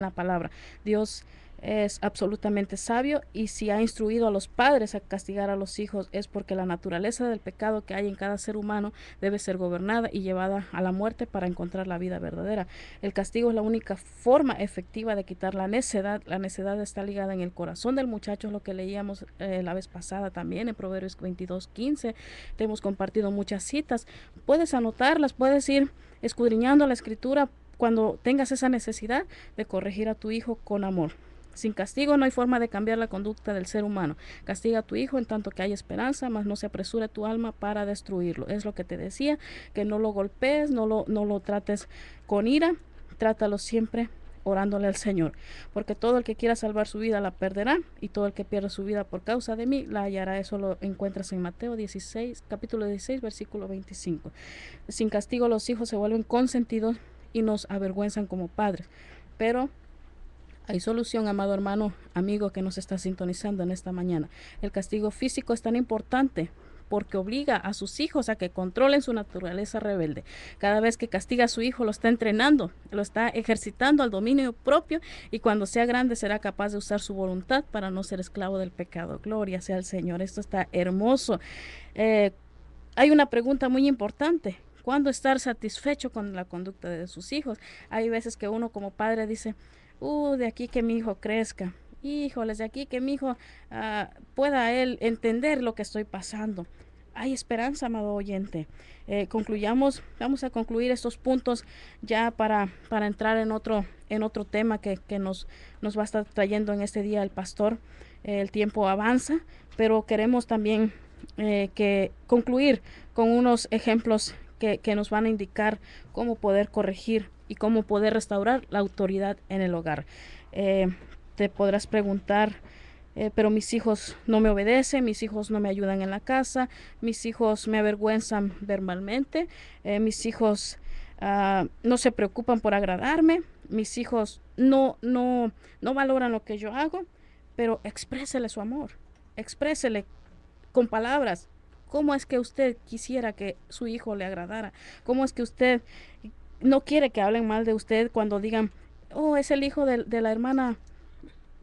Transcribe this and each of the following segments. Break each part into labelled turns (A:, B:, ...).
A: la palabra. Dios es absolutamente sabio y si ha instruido a los padres a castigar a los hijos es porque la naturaleza del pecado que hay en cada ser humano debe ser gobernada y llevada a la muerte para encontrar la vida verdadera. El castigo es la única forma efectiva de quitar la necedad. La necedad está ligada en el corazón del muchacho, lo que leíamos eh, la vez pasada también en Proverbios 22, 15. Te hemos compartido muchas citas. Puedes anotarlas, puedes ir escudriñando la escritura cuando tengas esa necesidad de corregir a tu hijo con amor. Sin castigo no hay forma de cambiar la conducta del ser humano. Castiga a tu hijo en tanto que hay esperanza, mas no se apresure tu alma para destruirlo. Es lo que te decía, que no lo golpees, no lo, no lo trates con ira, trátalo siempre orándole al Señor, porque todo el que quiera salvar su vida la perderá, y todo el que pierda su vida por causa de mí la hallará. Eso lo encuentras en Mateo 16, capítulo 16, versículo 25. Sin castigo los hijos se vuelven consentidos y nos avergüenzan como padres. Pero hay solución, amado hermano, amigo que nos está sintonizando en esta mañana. El castigo físico es tan importante porque obliga a sus hijos a que controlen su naturaleza rebelde. Cada vez que castiga a su hijo, lo está entrenando, lo está ejercitando al dominio propio y cuando sea grande será capaz de usar su voluntad para no ser esclavo del pecado. Gloria sea al Señor. Esto está hermoso. Eh, hay una pregunta muy importante cuándo estar satisfecho con la conducta de sus hijos. Hay veces que uno como padre dice, uh, de aquí que mi hijo crezca, híjoles, de aquí que mi hijo ah, pueda él entender lo que estoy pasando. Hay esperanza, amado oyente. Eh, concluyamos, vamos a concluir estos puntos ya para, para entrar en otro, en otro tema que, nos, nos va a estar trayendo en este día el pastor. Eh, el tiempo avanza, pero queremos también eh, que concluir con unos ejemplos que, nos van a indicar cómo poder corregir y cómo poder restaurar la autoridad en el hogar. Eh, te podrás preguntar, eh, pero mis hijos no me obedecen, mis hijos no me ayudan en la casa, mis hijos me avergüenzan verbalmente, eh, mis hijos ah, no se preocupan por agradarme, mis hijos no, no, no valoran lo que yo hago, pero exprésele su amor, exprésele con palabras, ¿Cómo es que usted quisiera que su hijo le agradara? ¿Cómo es que usted no quiere que hablen mal de usted cuando digan, oh, es el hijo de, la hermana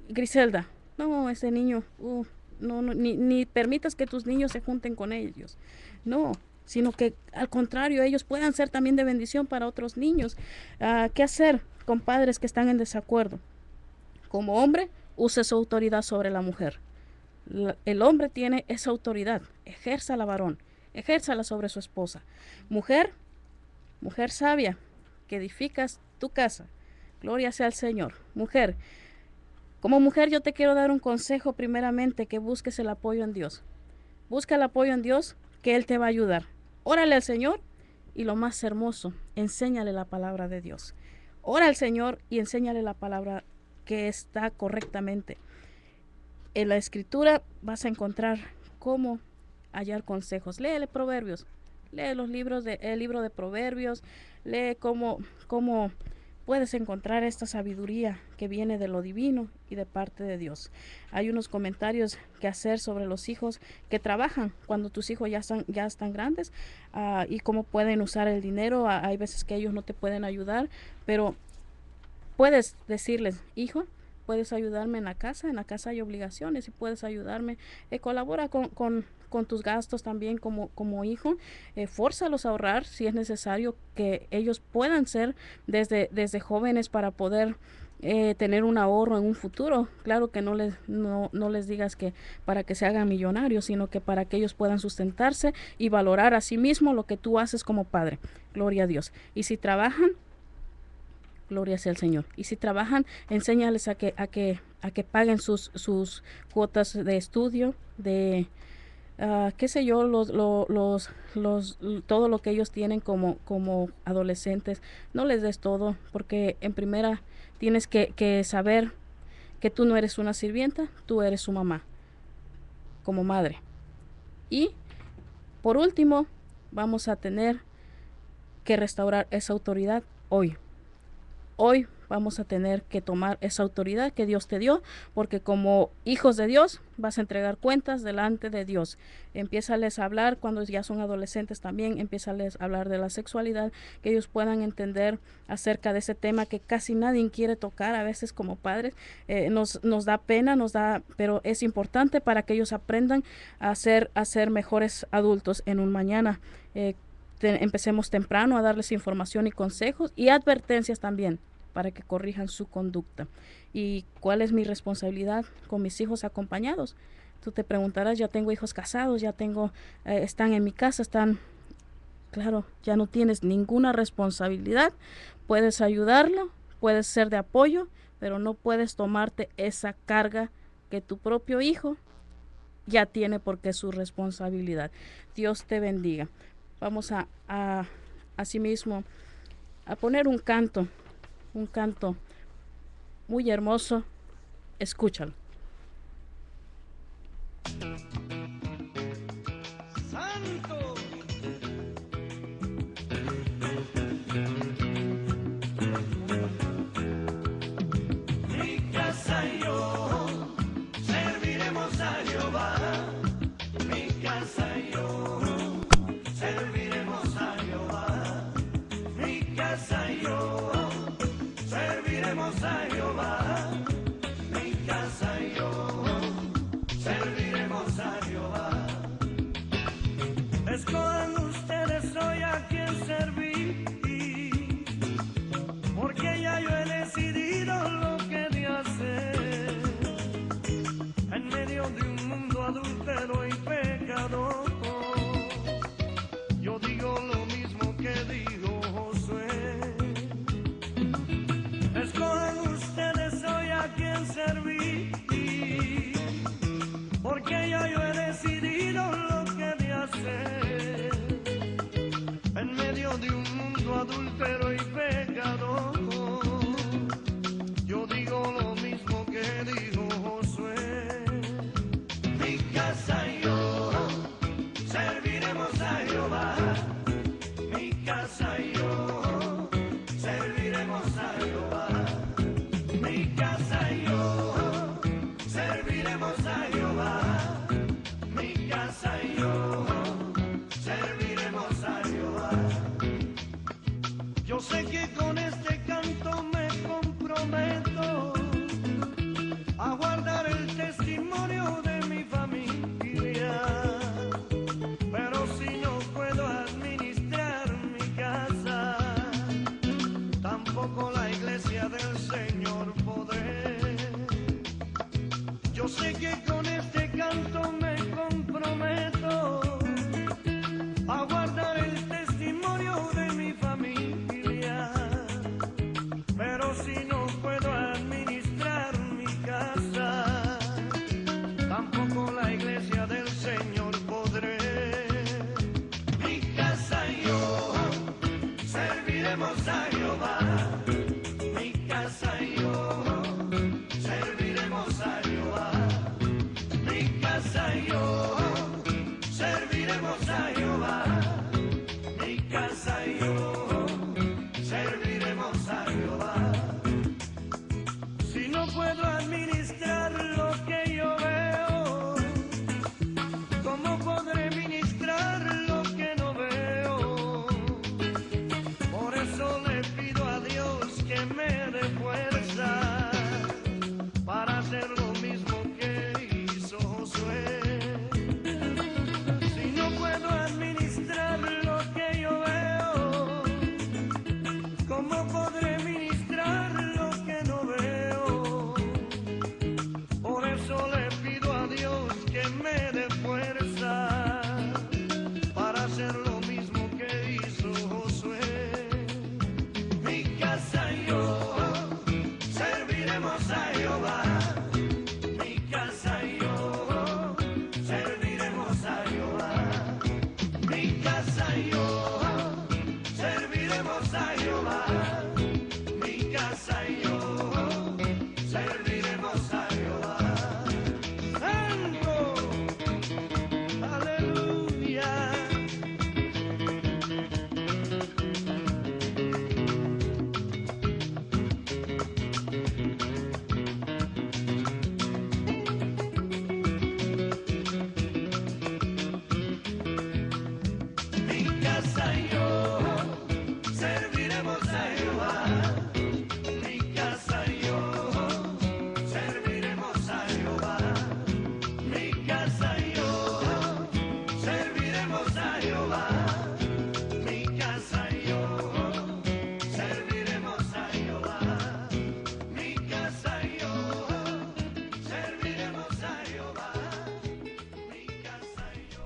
A: Griselda? No, ese niño, uh, no, ni, permitas que tus niños se junten con ellos. No, sino que al contrario, ellos puedan ser también de bendición para otros niños. Ah, ¿Qué hacer con padres que están en desacuerdo? Como hombre, use su autoridad sobre la mujer el hombre tiene esa autoridad, ejerza la varón, ejérzala sobre su esposa. Mujer, mujer sabia, que edificas tu casa. Gloria sea al Señor. Mujer, como mujer yo te quiero dar un consejo primeramente que busques el apoyo en Dios. Busca el apoyo en Dios, que Él te va a ayudar. Órale al Señor y lo más hermoso, enséñale la palabra de Dios. Ora al Señor y enséñale la palabra que está correctamente en la escritura vas a encontrar cómo hallar consejos. Léele proverbios, lee los libros de, el libro de proverbios, lee cómo, cómo puedes encontrar esta sabiduría que viene de lo divino y de parte de Dios. Hay unos comentarios que hacer sobre los hijos que trabajan cuando tus hijos ya están, ya están grandes ah, y cómo pueden usar el dinero. Ah, hay veces que ellos no te pueden ayudar, pero puedes decirles, hijo, puedes ayudarme en la casa, en la casa hay obligaciones y puedes ayudarme, eh, colabora con, tus gastos también como, como hijo, eh, a ahorrar si es necesario que ellos puedan ser desde, desde jóvenes para poder eh, tener un ahorro en un futuro. Claro que no les, no, no, les digas que para que se hagan millonarios, sino que para que ellos puedan sustentarse y valorar a sí mismo lo que tú haces como padre. Gloria a Dios. Y si trabajan, Gloria sea al Señor. Y si trabajan, enséñales a que, a que, a que paguen sus, sus cuotas de estudio, de ah, qué sé yo, los, los, todo lo que ellos tienen como, como adolescentes. No les des todo, porque en primera tienes que saber que tú no eres una sirvienta, tú eres su mamá, como madre. Y por último, vamos a tener que restaurar esa autoridad hoy hoy vamos a tener que tomar esa autoridad que Dios te dio, porque como hijos de Dios vas a entregar cuentas delante de Dios. Empiezales a hablar cuando ya son adolescentes también, empiezales a hablar de la sexualidad, que ellos puedan entender acerca de ese tema que casi nadie quiere tocar, a veces como padres eh, nos, nos, da pena, nos da, pero es importante para que ellos aprendan a ser, a ser mejores adultos en un mañana. Eh, empecemos temprano a darles información y consejos y advertencias también para que corrijan su conducta. ¿Y cuál es mi responsabilidad con mis hijos acompañados? Tú te preguntarás, ya tengo hijos casados, ya tengo, eh, están en mi casa, están, claro, ya no tienes ninguna responsabilidad, puedes ayudarlo, puedes ser de apoyo, pero no puedes tomarte esa carga que tu propio hijo ya tiene porque es su responsabilidad. Dios te bendiga vamos a, asimismo, a a poner un canto, un canto muy hermoso. Escúchalo.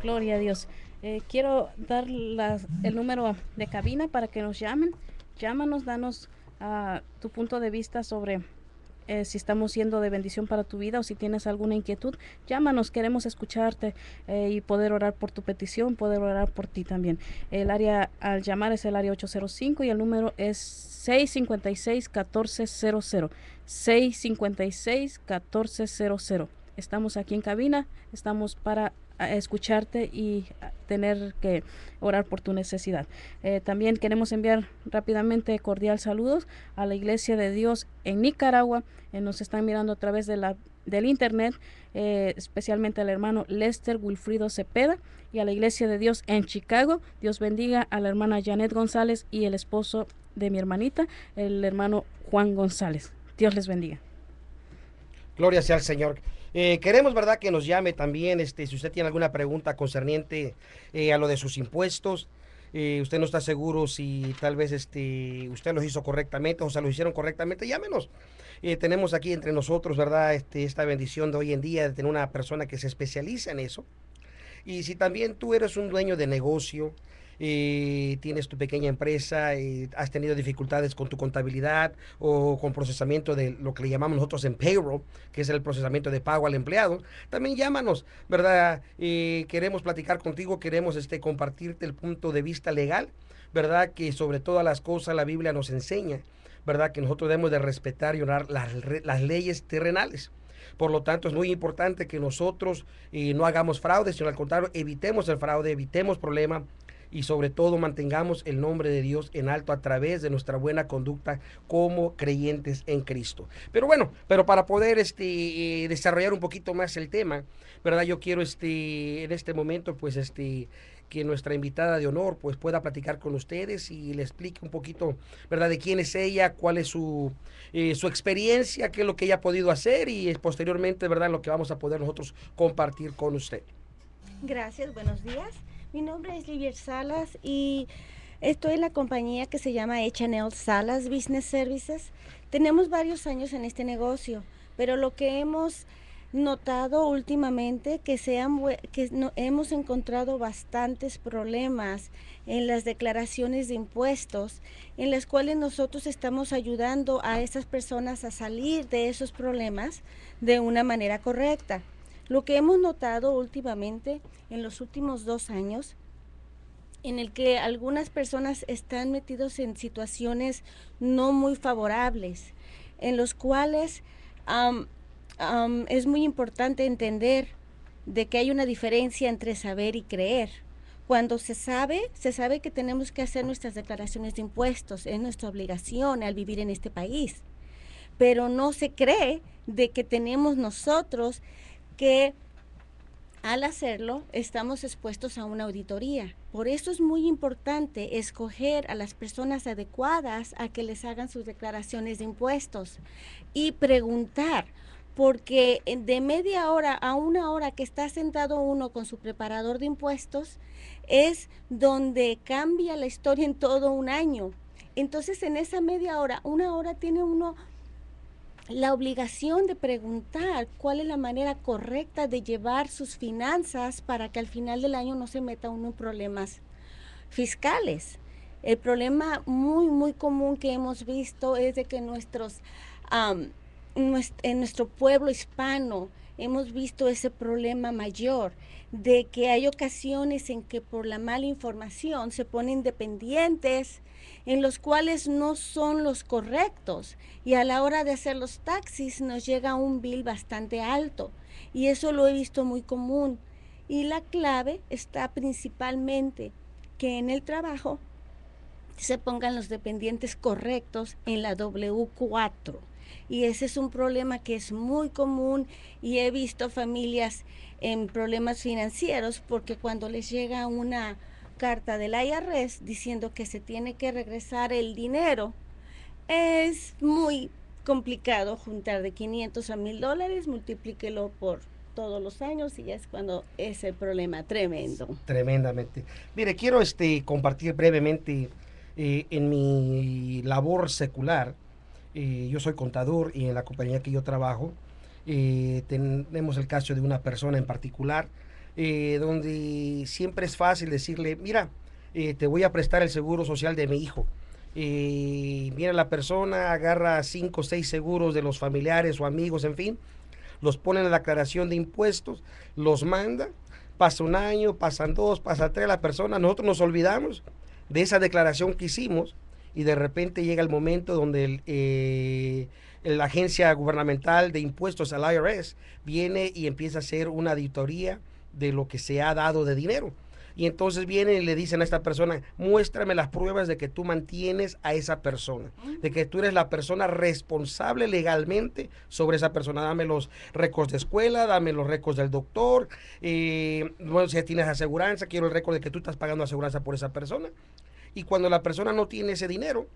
A: Gloria a Dios. Eh, quiero dar el número de cabina para que nos llamen. Llámanos, danos ah, tu punto de vista sobre eh, si estamos siendo de bendición para tu vida o si tienes alguna inquietud. Llámanos, queremos escucharte eh, y poder orar por tu petición, poder orar por ti también. El área al llamar es el área 805 y el número es 656-1400. 656-1400. Estamos aquí en cabina, estamos para escucharte y tener que orar por tu necesidad. Eh, también queremos enviar rápidamente cordial saludos a la Iglesia de Dios en Nicaragua. Eh, nos están mirando a través de la, del Internet, eh, especialmente al hermano Lester Wilfrido Cepeda y a la Iglesia de Dios en Chicago. Dios bendiga a la hermana Janet González y el esposo de mi hermanita, el hermano Juan González. Dios les bendiga.
B: Gloria sea al Señor. Eh, queremos, ¿verdad?, que nos llame también, este, si usted tiene alguna pregunta concerniente eh, a lo de sus impuestos. Eh, usted no está seguro si tal vez este, usted los hizo correctamente o se lo hicieron correctamente, llámenos. tenemos aquí entre nosotros, ¿verdad?, este, esta bendición de hoy en día de tener una persona que se especializa en eso. Y si también tú eres un dueño de negocio, y tienes tu pequeña empresa y has tenido dificultades con tu contabilidad o con procesamiento de lo que le llamamos nosotros en payroll, que es el procesamiento de pago al empleado, también llámanos, ¿verdad? Y queremos platicar contigo, queremos este, compartirte el punto de vista legal, ¿verdad? Que sobre todas las cosas la Biblia nos enseña, ¿verdad? Que nosotros debemos de respetar y honrar las, leyes terrenales. Por lo tanto, es muy importante que nosotros eh, no hagamos fraude, sino al contrario, evitemos el fraude, evitemos problemas, y sobre todo mantengamos el nombre de Dios en alto a través de nuestra buena conducta como creyentes en Cristo. Pero bueno, pero para poder este, eh, desarrollar un poquito más el tema, ¿verdad? Yo quiero este, en este momento pues este que nuestra invitada de honor pues pueda platicar con ustedes y le explique un poquito, ¿verdad? De quién es ella, cuál es su, eh, su experiencia, qué es lo que ella ha podido hacer y eh, posteriormente, ¿verdad? Lo que vamos a poder nosotros compartir con usted.
C: Gracias, buenos días. Mi nombre es Livier Salas y estoy en la compañía que se llama H&L Salas Business Services. Tenemos varios años en este negocio, pero lo que hemos notado últimamente que, se que hemos encontrado bastantes problemas en las declaraciones de impuestos, en las cuales nosotros estamos ayudando a esas personas a salir de esos problemas de una manera correcta. Lo que hemos notado últimamente en los últimos dos años en el que algunas personas están metidos en situaciones no muy favorables, en los cuales es muy importante entender de que hay una diferencia entre saber y creer. Cuando se sabe, se sabe que tenemos que hacer nuestras declaraciones de impuestos, es nuestra obligación al vivir en este país, pero no se cree de que tenemos nosotros que al hacerlo estamos expuestos a una auditoría. Por eso es muy importante escoger a las personas adecuadas a que les hagan sus declaraciones de impuestos y preguntar, porque de media hora a una hora que está sentado uno con su preparador de impuestos es donde cambia la historia en todo un año. Entonces en esa media hora, una hora tiene uno la obligación de preguntar cuál es la manera correcta de llevar sus finanzas para que al final del año no se meta uno en problemas fiscales. El problema muy, muy común que hemos visto es de que nuestros, en nuestro pueblo hispano, hemos visto ese problema mayor de que hay ocasiones en que por la mala información se ponen dependientes en los cuales no son los correctos y a la hora de hacer los taxis nos llega un bill bastante alto y eso lo he visto muy común. Y la clave está principalmente que en el trabajo se pongan los dependientes correctos en la W4. Y ese es un problema que es muy común y he visto familias en problemas financieros porque cuando les llega una carta del IRS diciendo que se tiene que regresar el dinero, es muy complicado juntar de 500 a 1000 dólares, multiplíquelo por todos los años y ya es cuando es el problema tremendo.
B: Tremendamente. Mire, quiero este, compartir brevemente eh, en mi labor secular, eh, yo soy contador y en la compañía que yo trabajo eh, tenemos el caso de una persona en particular eh, donde siempre es fácil decirle, mira, te voy a prestar el seguro social de mi hijo. y mira, la persona agarra cinco o seis seguros de los familiares o amigos, en fin, los pone en la declaración de impuestos, los manda, pasa un año, pasan dos, pasa tres, la persona, nosotros nos olvidamos de esa declaración que hicimos y de repente llega el momento donde eh, la agencia gubernamental de impuestos, al IRS, viene y empieza a hacer una auditoría de lo que se ha dado de dinero. Y entonces vienen y le dicen a esta persona, muéstrame las pruebas de que tú mantienes a esa persona, mm. de que tú eres la persona responsable legalmente sobre esa persona. Dame los récords de escuela, dame los récords del doctor, eh, bueno, si tienes aseguranza, quiero el récord de que tú estás pagando aseguranza por esa persona. Y cuando la persona no tiene ese dinero,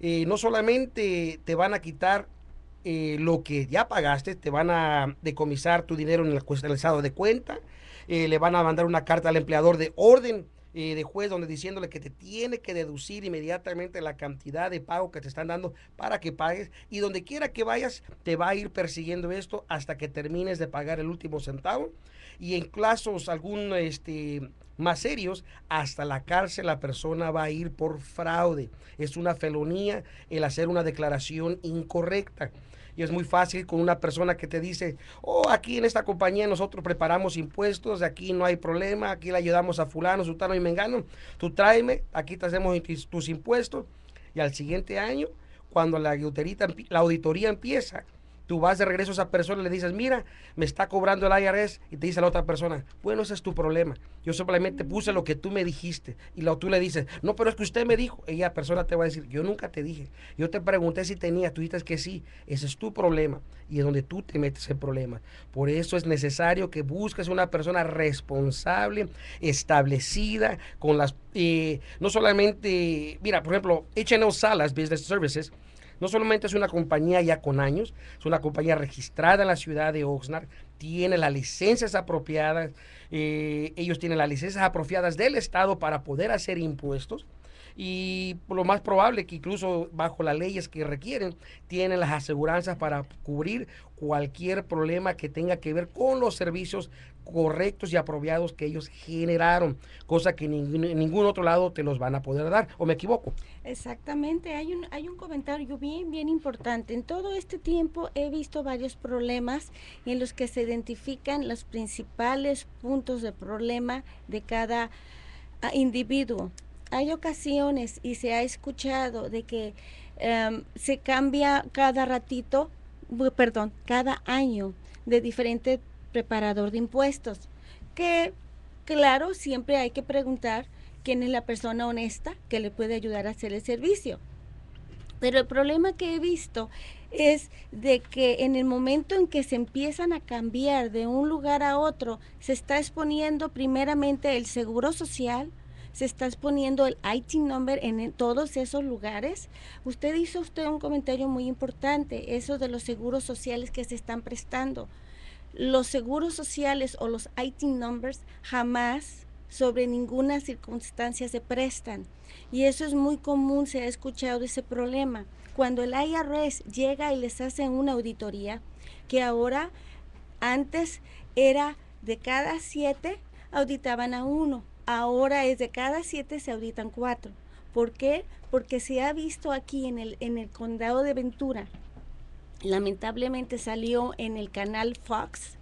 B: eh, no solamente te van a quitar eh, lo que ya pagaste, te van a decomisar tu dinero en el, estado de cuenta, eh, le van a mandar una carta al empleador de orden de juez donde diciéndole que te tiene que deducir inmediatamente la cantidad de pago que te están dando para que pagues y donde quiera que vayas te va a ir persiguiendo esto hasta que termines de pagar el último centavo y en casos algún este más serios, hasta la cárcel la persona va a ir por fraude. Es una felonía el hacer una declaración incorrecta. Y es muy fácil con una persona que te dice, oh, aquí en esta compañía nosotros preparamos impuestos, aquí no hay problema, aquí le ayudamos a fulano, sutano y mengano, tú tráeme, aquí te hacemos tus impuestos. Y al siguiente año, cuando la auditoría empieza, Tú vas de regreso a esa persona y le dices, mira, me está cobrando el IRS y te dice la otra persona, bueno, ese es tu problema. Yo simplemente puse lo que tú me dijiste y lo, tú le dices, no, pero es que usted me dijo. Y la persona te va a decir, yo nunca te dije. Yo te pregunté si tenía. tú dijiste que sí. Ese es tu problema y es donde tú te metes el problema. Por eso es necesario que busques una persona responsable, establecida, con las, eh, no solamente, mira, por ejemplo, H&O Salas Business Services, no solamente es una compañía ya con años, es una compañía registrada en la ciudad de Oxnard, tiene las licencias apropiadas, eh, ellos tienen las licencias apropiadas del Estado para poder hacer impuestos y lo más probable que incluso bajo las leyes que requieren tienen las aseguranzas para cubrir cualquier problema que tenga que ver con los servicios correctos y apropiados que ellos generaron, cosa que ningún, ningún otro lado te los van a poder dar, ¿o me equivoco?
C: Exactamente, hay un, hay un comentario bien, bien importante. En todo este tiempo he visto varios problemas en los que se identifican los principales puntos de problema de cada ah, individuo hay ocasiones y se ha escuchado de que em, se cambia cada ratito, perdón, cada año de diferente preparador de impuestos, que claro, siempre hay que preguntar quién es la persona honesta que le puede ayudar a hacer el servicio. Pero el problema que he visto es de que en el momento en que se empiezan a cambiar de un lugar a otro, se está exponiendo primeramente el seguro social, se está exponiendo el IT number en, e-, todos esos lugares. Usted hizo usted un comentario muy importante, eso de los seguros sociales que se están prestando. Los seguros sociales o los IT numbers jamás sobre ninguna circunstancia se prestan. Y eso es muy común, se ha escuchado ese problema. Cuando el IRS llega y les hace una auditoría, que ahora antes era de cada siete, auditaban a uno ahora es de cada siete se auditan cuatro. ¿Por qué? Porque se ha visto aquí en el, en el condado de Ventura, lamentablemente salió en el canal Fox,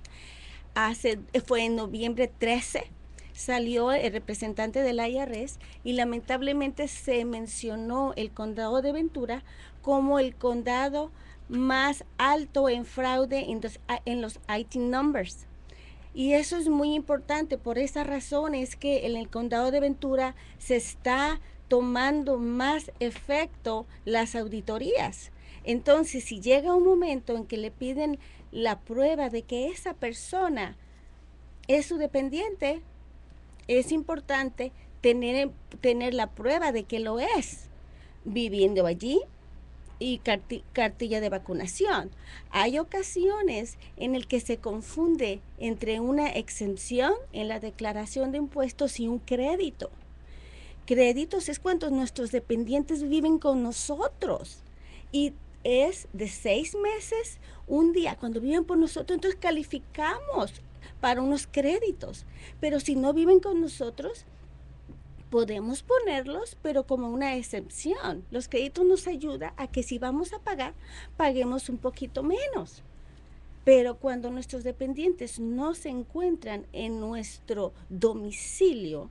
C: hace, fue en noviembre 13, salió el representante del IRS y lamentablemente se mencionó el condado de Ventura como el condado más alto en fraude en los, en los IT numbers. Y eso es muy importante. Por esa razón es que en el condado de Ventura se está tomando más efecto las auditorías. Entonces, si llega un momento en que le piden la prueba de que esa persona es su dependiente, es importante tener, tener la prueba de que lo es, viviendo allí, y cartilla de vacunación. Hay ocasiones en el que se confunde entre una exención en la declaración de impuestos y un crédito. Créditos es cuando nuestros dependientes viven con nosotros y es de seis meses, un día, cuando viven por nosotros, entonces calificamos para unos créditos. Pero si no viven con nosotros, podemos ponerlos, pero como una excepción. Los créditos nos ayuda a que si vamos a pagar, paguemos un poquito menos. Pero cuando nuestros dependientes no se encuentran en nuestro domicilio,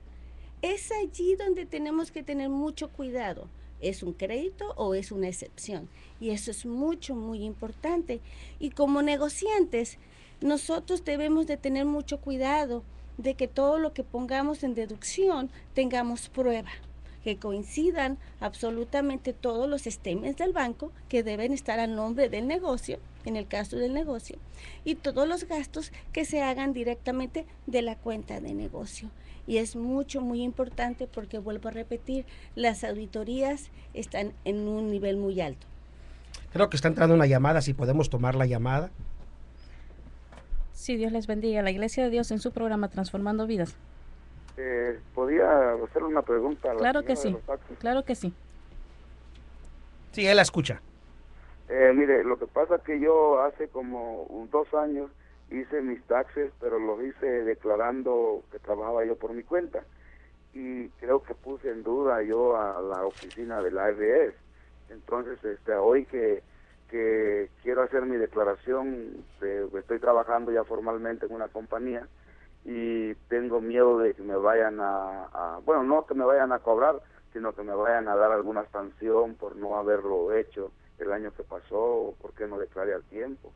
C: es allí donde tenemos que tener mucho cuidado. ¿Es un crédito o es una excepción? Y eso es mucho, muy importante. Y como negociantes, nosotros debemos de tener mucho cuidado de que todo lo que pongamos en deducción tengamos prueba que coincidan absolutamente todos los estimes del banco que deben estar a nombre del negocio, en el caso del negocio, y todos los gastos que se hagan directamente de la cuenta de negocio. Y es mucho, muy importante porque, vuelvo a repetir, las auditorías
A: están en un nivel muy alto.
B: Creo que está entrando una llamada, si podemos tomar la llamada.
A: Sí, Dios les bendiga. La Iglesia de Dios en su programa Transformando Vidas.
D: Eh, ¿Podía hacerle una pregunta? claro que sí.
B: Claro que sí. Sí, él la escucha.
D: Eh, mire, lo que pasa es que yo hace como dos años hice mis taxes, pero los hice declarando que trabajaba yo por mi cuenta. Y creo que puse en duda yo a la oficina del ARS. E Entonces, este, hoy que que quiero hacer mi declaración, estoy trabajando ya formalmente en una compañía y tengo miedo de que me vayan a, bueno, no que me vayan a cobrar, sino que me vayan a dar alguna sanción por no haberlo hecho el año que pasó o porque no declaré al tiempo.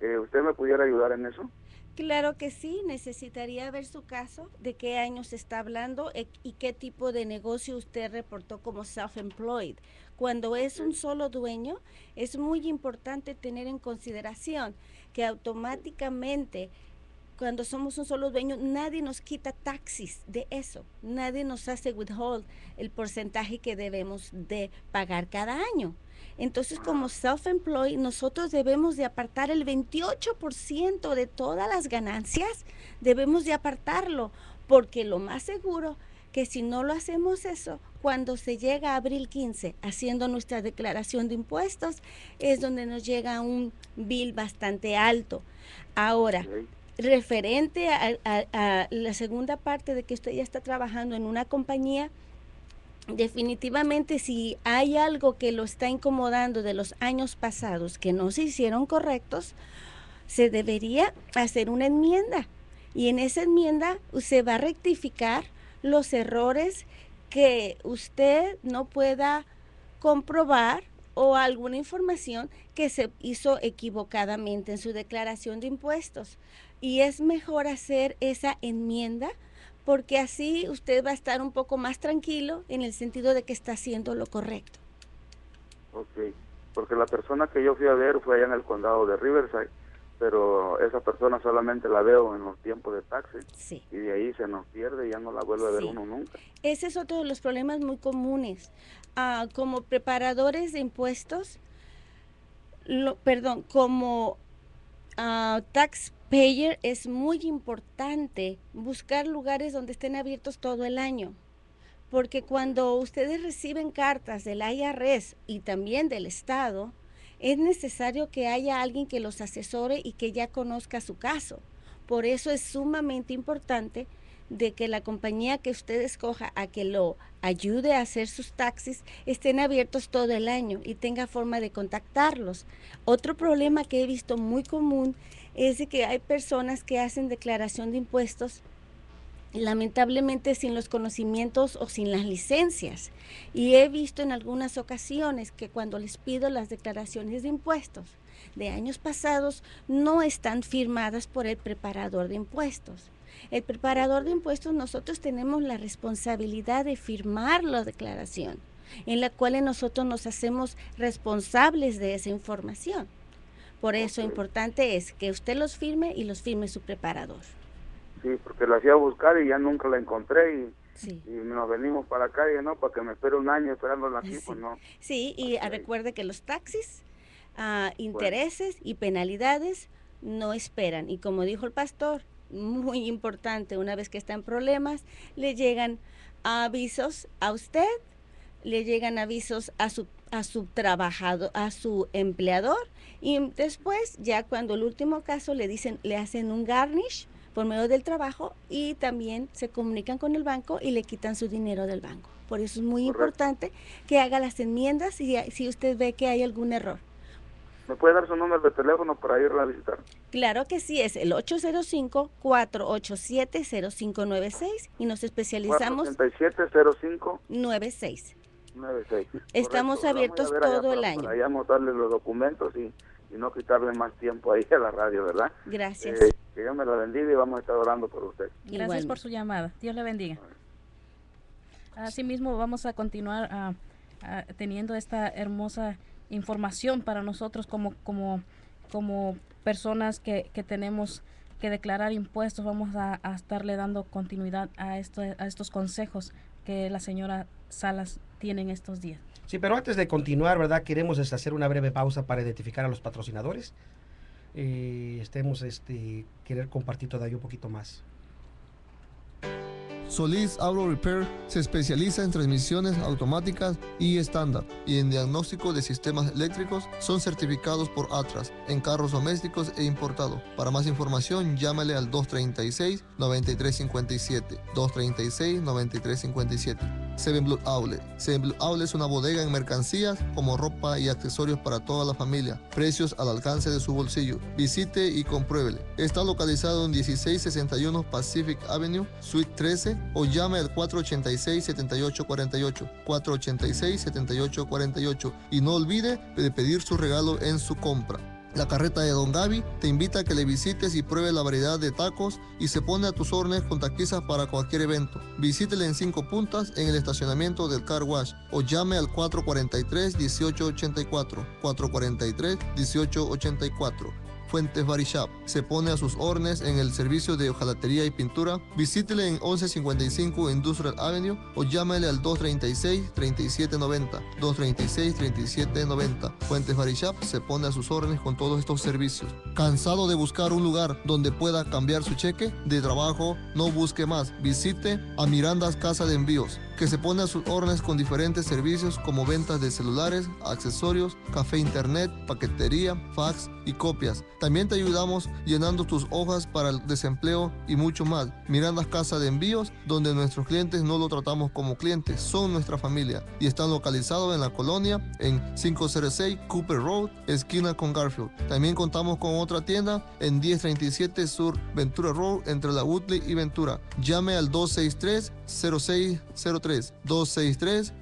D: Eh, ¿Usted me pudiera ayudar en eso?
C: Claro que sí, necesitaría ver su caso, de qué año se está hablando e, y qué tipo de negocio usted reportó como self-employed cuando es un solo dueño, es muy importante tener en consideración que automáticamente cuando somos un solo dueño, nadie nos quita taxis de eso, nadie nos hace withhold el porcentaje que debemos de pagar cada año. Entonces, como self-employed, nosotros debemos de apartar el 28% de todas las ganancias, debemos de apartarlo, porque lo más seguro que si no lo hacemos eso, cuando se llega a abril 15 haciendo nuestra declaración de impuestos, es donde nos llega un bill bastante alto. Ahora, referente a, a la segunda parte de que usted ya está trabajando en una compañía, definitivamente si hay algo que lo está incomodando de los años pasados que no se hicieron correctos, se debería hacer una enmienda. Y en esa enmienda se va a rectificar los errores que usted no pueda comprobar o alguna información que se hizo equivocadamente en su declaración de impuestos. Y es mejor hacer esa enmienda porque así usted va a estar un poco más tranquilo en el sentido de que está haciendo lo correcto.
D: Ok, porque la persona que yo fui a ver fue allá en el condado de Riverside pero esa persona solamente la veo en los tiempos de taxi y de ahí se nos pierde y ya no la vuelve a ver uno nunca.
C: Ese es otro de los problemas muy comunes. Ah, como preparadores de impuestos, perdón, como ah, taxpayer es muy importante buscar lugares donde estén abiertos todo el año. Porque cuando ustedes reciben cartas del IRS y también del Estado, es necesario que haya alguien que los asesore y que ya conozca su caso. Por eso es sumamente importante de que la compañía que usted escoja a que lo ayude a hacer sus taxis estén abiertos todo el año y tenga forma de contactarlos. Otro problema que he visto muy común es de que hay personas que hacen declaración de impuestos lamentablemente sin los conocimientos o sin las licencias. Y he visto en algunas ocasiones que cuando les pido las declaraciones de impuestos de años pasados no están firmadas por el preparador de impuestos. El preparador de impuestos nosotros tenemos la responsabilidad de firmar la declaración, en la cual nosotros nos hacemos responsables de esa información. Por eso importante es que usted los firme y los firme su preparador.
D: Sí, porque la hacía buscar y ya nunca la encontré y, nos venimos para acá y no, para que me espere un año esperando aquí, pues, sí. no.
C: Sí, y recuerde que los taxis, ah, intereses y penalidades no esperan. Y como dijo el pastor, muy importante, una vez que está en problemas, le llegan avisos a usted, le llegan avisos a su a su trabajador, a su empleador y después ya cuando el último caso le dicen le hacen un garnish por medio del trabajo y también se comunican con el banco y le quitan su dinero del banco. Por eso es muy importante que haga las enmiendas y eh, si usted ve que hay algún error.
D: ¿Me puede dar su número de teléfono para irla a visitar?
C: Claro que sí, es el 805-487-0596 y nos especializamos...
D: 487
C: nueve 96.
D: Estamos abiertos todo el año. Vamos a darle los documentos y y no quitarle más tiempo ahí a la radio, ¿verdad? Gracias. Eh, que Dios me lo bendiga y vamos a estar orando por usted. Gracias por
A: su llamada. Dios le bendiga. Asimismo, vamos a continuar ah, ah, teniendo esta hermosa información para nosotros como, como, como personas que, que tenemos que declarar impuestos. Vamos a, a estarle dando continuidad a, esto, a estos consejos que la señora Salas tienen estos días.
B: Sí, pero antes de continuar, ¿verdad? Queremos este, hacer una breve pausa para identificar a los patrocinadores. y eh, estemos, este, querer compartir todavía un poquito más.
E: Solís Auto Repair se especializa en transmisiones automáticas y estándar y en diagnóstico de sistemas eléctricos. Son certificados por ATRAS en carros domésticos e importados. Para más información, llámale al 236-9357. 236-9357. Seven Blue Outlet. Seven es una bodega en mercancías como ropa y accesorios para toda la familia. Precios al alcance de su bolsillo. Visite y compruébele. Está localizado en 1661 Pacific Avenue, Suite 13 o llame al 486-7848. 486-7848 y no olvide de pedir su regalo en su compra. La carreta de Don Gaby te invita a que le visites y pruebes la variedad de tacos y se pone a tus órdenes con taquizas para cualquier evento. Visítele en Cinco Puntas en el estacionamiento del Car Wash o llame al 443-1884. 443-1884. Fuentes Barishap. Se pone a sus órdenes en el servicio de hojalatería y pintura. Visítele en 1155 Industrial Avenue o llámele al 236-3790. 236-3790. Fuentes Barishap se pone a sus órdenes con todos estos servicios. ¿Cansado de buscar un lugar donde pueda cambiar su cheque de trabajo? No busque más. Visite a Mirandas Casa de Envíos que se pone a sus órdenes con diferentes servicios como ventas de celulares, accesorios, café internet, paquetería, fax y copias. También te ayudamos llenando tus hojas para el desempleo y mucho más. Mirando las casas de Envíos, donde nuestros clientes no lo tratamos como clientes, son nuestra familia y están localizados en la colonia en 506 Cooper Road, esquina con Garfield. También contamos con otra tienda en 1037 Sur Ventura Road entre la Woodley y Ventura. Llame al 263 0603 263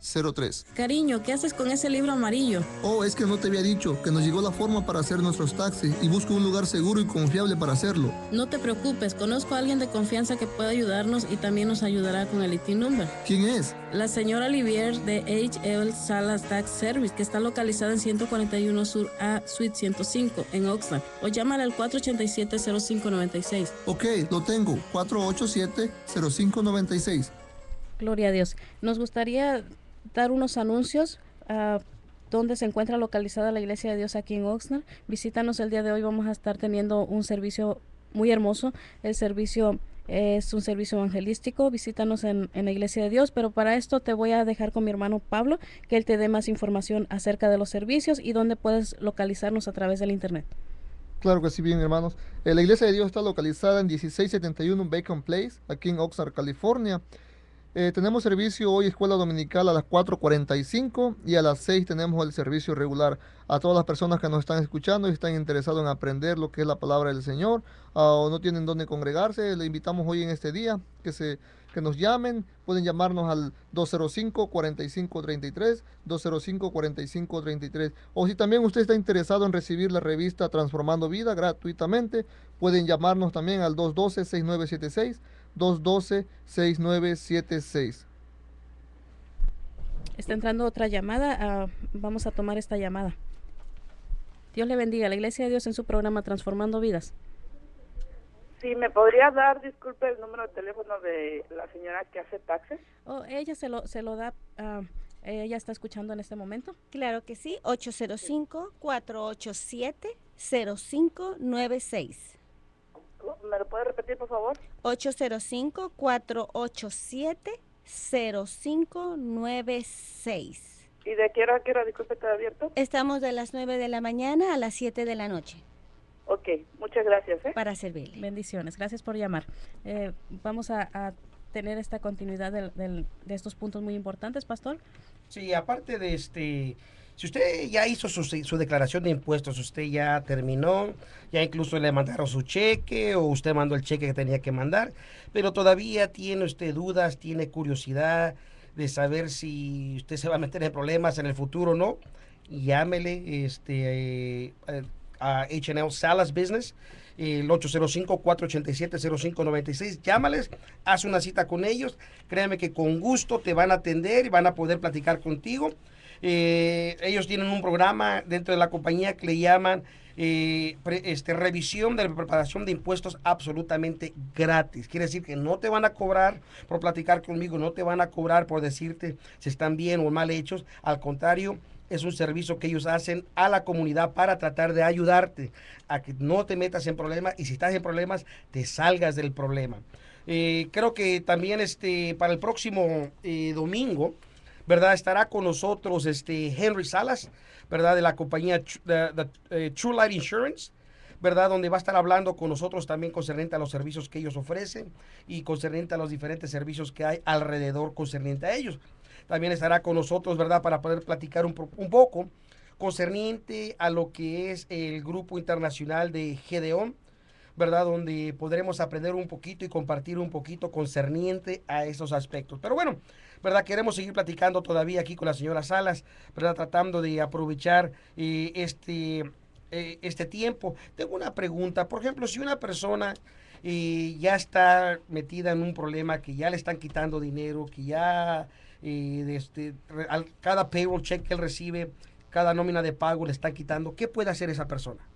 E: 0603 Cariño, ¿qué haces con ese libro amarillo? Oh, es que no te había dicho que nos llegó la forma para hacer nuestros taxis y busco un lugar seguro y confiable para hacerlo.
A: No te preocupes, conozco a alguien de confianza que puede ayudarnos y también nos ayudará con el IT number. ¿Quién es? La señora Olivier de HL Salas Tax Service, que está localizada en 141 Sur A Suite 105 en oxford
E: o llámala al 487-0596. Ok, lo tengo, 487-0596.
A: Gloria a Dios. Nos gustaría dar unos anuncios. a ah, donde se encuentra localizada la Iglesia de Dios aquí en Oxnard. Visítanos el día de hoy. Vamos a estar teniendo un servicio muy hermoso. El servicio es un servicio evangelístico, visítanos en, la Iglesia de Dios, pero para esto te voy a dejar con mi hermano Pablo, que él te dé más información acerca de los servicios y dónde puedes localizarnos a través del Internet.
E: Claro que sí, bien hermanos. Eh, la Iglesia de Dios está localizada en 1671 Bacon Place, aquí en Oxnard, California. Eh, tenemos servicio hoy, escuela dominical, a las 4.45 y a las 6 tenemos el servicio regular. A todas las personas que nos están escuchando y están interesados en aprender lo que es la palabra del Señor ah, o no tienen dónde congregarse, le invitamos hoy en este día que, se, que nos llamen. Pueden llamarnos al 205-4533, 205-4533. O si también usted está interesado en recibir la revista Transformando Vida gratuitamente, pueden llamarnos también al 212-6976. 212-6976.
A: Está entrando otra llamada. Ah, vamos a tomar esta llamada. Dios le bendiga. La Iglesia de Dios en su programa Transformando Vidas. Sí, ¿me podría dar, disculpe, el número de teléfono de la señora
D: que hace taxes?
A: Oh, ella se lo, se lo da. Ah, ella está
C: escuchando en este momento. Claro que sí. 805-487-0596. ¿Me lo puede repetir, por favor? 805-487-0596. ¿Y de
D: qué hora, qué hora, disculpe, está
C: abierto? Estamos de las 9 de la mañana a las 7 de la noche.
A: Ok, muchas gracias. ¿eh? Para servirle. Bendiciones, gracias por llamar. Eh, vamos a, tener esta continuidad del, de estos puntos muy importantes, Pastor.
B: Sí, aparte de este si usted ya hizo su, declaración de impuestos, usted ya terminó, ya incluso le mandaron su cheque o usted mandó el cheque que tenía que mandar, pero todavía tiene usted dudas, tiene curiosidad de saber si usted se va a meter en problemas en el futuro o no, llámele este, eh, a HL Salas Business el 805-487-0596. Llámales, haz una cita con ellos. Créeme que con gusto te van a atender y van a poder platicar contigo eh, ellos tienen un programa dentro de la compañía que le llaman eh, este, revisión de la preparación de impuestos absolutamente gratis. Quiere decir que no te van a cobrar por platicar conmigo, no te van a cobrar por decirte si están bien o mal hechos. Al contrario, es un servicio que ellos hacen a la comunidad para tratar de ayudarte a que no te metas en problemas y si estás en problemas, te salgas del problema. Eh, creo que también este, para el próximo domingo ¿verdad? Estará con nosotros este Henry Salas, ¿verdad? De la compañía eh, True Light Insurance. ¿verdad? Donde va a estar hablando con nosotros también concerniente a los servicios que ellos ofrecen y concerniente a los diferentes servicios que hay alrededor concerniente a ellos. También estará con nosotros, ¿verdad? Para poder platicar un, poco concerniente a lo que es el grupo internacional de Gedeón, ¿verdad? Donde podremos aprender un poquito y compartir un poquito concerniente a esos aspectos. Pero bueno, ¿verdad? Queremos seguir platicando todavía aquí con la señora Salas, ¿verdad? Tratando de aprovechar eh, este, eh, este tiempo. Tengo una pregunta, por ejemplo, si una persona eh, ya está metida en un problema, que ya le están quitando dinero, que ya este, cada payroll check que él recibe, cada nómina de pago le están quitando, ¿qué puede hacer esa persona?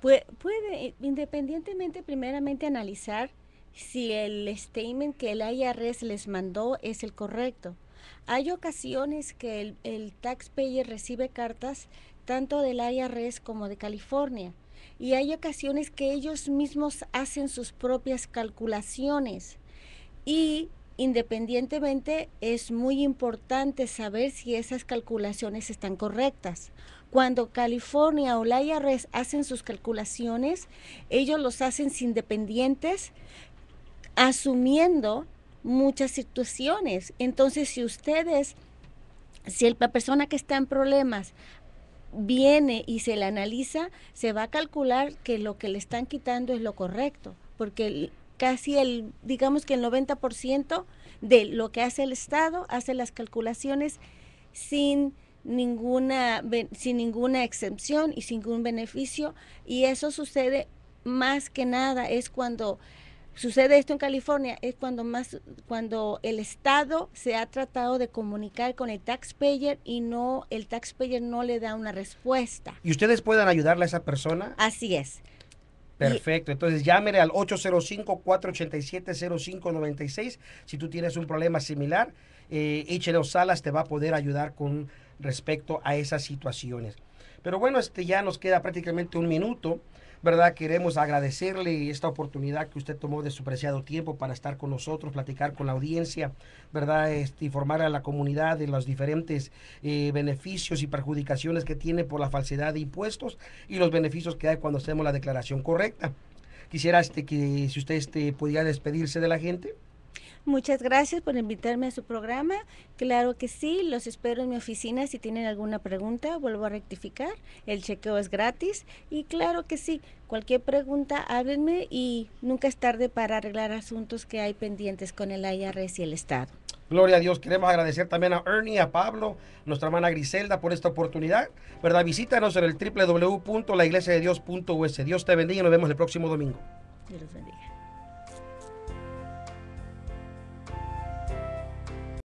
C: puede, independientemente, primeramente analizar si el statement que el IRS les mandó es el correcto. Hay ocasiones que el, el taxpayer recibe cartas tanto del IRS como de California y hay ocasiones que ellos mismos hacen sus propias calculaciones y independientemente es muy importante saber si esas calculaciones están correctas. Cuando California o el IRS hacen sus calculaciones, ellos los hacen independientes, asumiendo muchas situaciones. Entonces, si ustedes, si la persona que está en problemas viene y se la analiza, se va a calcular que lo que le están quitando es lo correcto, porque casi el, digamos que el 90% de lo que hace el Estado hace las calculaciones sin ninguna sin ninguna excepción y sin ningún beneficio y eso sucede más que nada es cuando sucede esto en California es cuando más cuando el Estado se ha tratado de comunicar con el taxpayer y no el taxpayer no le da una respuesta.
B: Y ustedes pueden ayudarle a esa persona. Así es. Perfecto, entonces llámele al 805-487-0596 si tú tienes un problema similar. Eh, Salas te va a poder ayudar con respecto a esas situaciones. Pero bueno, este ya nos queda prácticamente un minuto. Queremos agradecerle esta oportunidad que usted tomó de su preciado tiempo para estar con nosotros, platicar con la audiencia, ¿verdad? informar este, a la comunidad de los diferentes eh, beneficios y perjudicaciones que tiene por la falsedad de impuestos y los beneficios que hay cuando hacemos la declaración correcta. Quisiera este, que si usted este, pudiera despedirse de la gente.
C: Muchas gracias por invitarme a su programa. Claro que sí, los espero en mi oficina si tienen alguna pregunta, vuelvo a rectificar, el chequeo es gratis y claro que sí, cualquier pregunta háblenme y nunca es tarde para arreglar asuntos que hay pendientes con el IRS y el Estado.
B: Gloria a Dios, queremos agradecer también a Ernie, a Pablo, nuestra hermana Griselda por esta oportunidad. ¿Verdad? Visítanos en el www.laiglesiadeios.us. Dios te bendiga y nos vemos el próximo domingo.
A: Dios los bendiga.